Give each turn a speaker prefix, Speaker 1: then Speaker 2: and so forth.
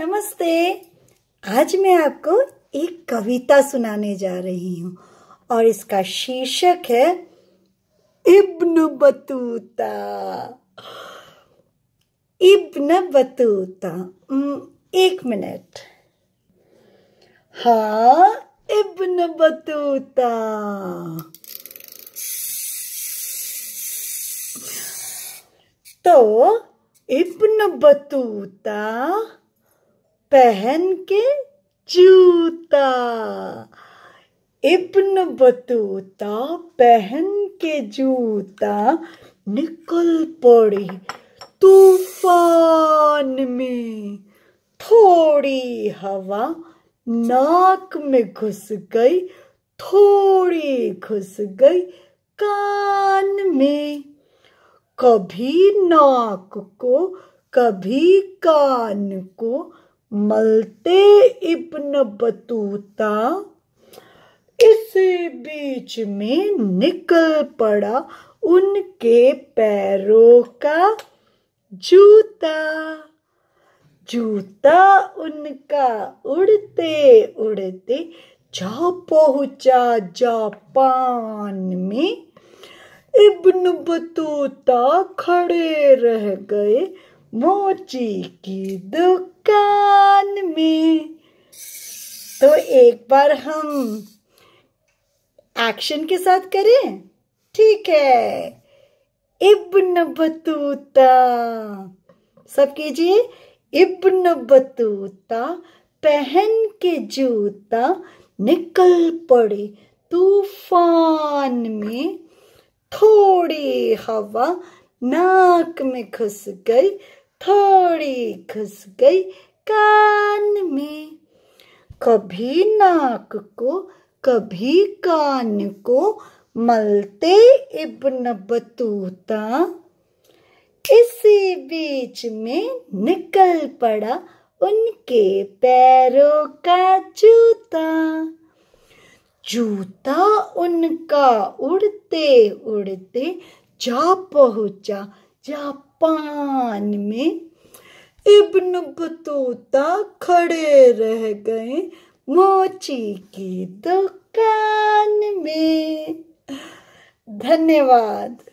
Speaker 1: नमस्ते आज मैं आपको एक कविता सुनाने जा रही हूँ और इसका शीर्षक है इब्न बतूता इब्न बतूता एक मिनट हाँ इब्न बतूता तो इब्न बतूता पहन के जूता इब्न बतूता पहन के जूता निकल पड़ी तूफान में थोड़ी हवा नाक में घुस गई थोड़ी घुस गई कान में कभी नाक को कभी कान को मलते इब्न बतूता इस बीच में निकल पड़ा उनके पैरों का जूता जूता उनका उड़ते उड़ते जा पहुंचा जापान में इब्न बतूता खड़े रह गए मोची की दुख एक बार हम एक्शन के साथ करें ठीक है इब्न बतूता सब कीजिए इब्न बतूता पहन के जूता निकल पड़े तूफान में थोड़ी हवा नाक में घुस गई थोड़ी घुस गई कान में कभी नाक को कभी कान को मलते इब्न बतूता इसी बीच में निकल पड़ा उनके पैरों का जूता जूता उनका उड़ते उड़ते जा पहुंचा जापान में इब्न बतूता खड़े रह गए मोची की दुकान में धन्यवाद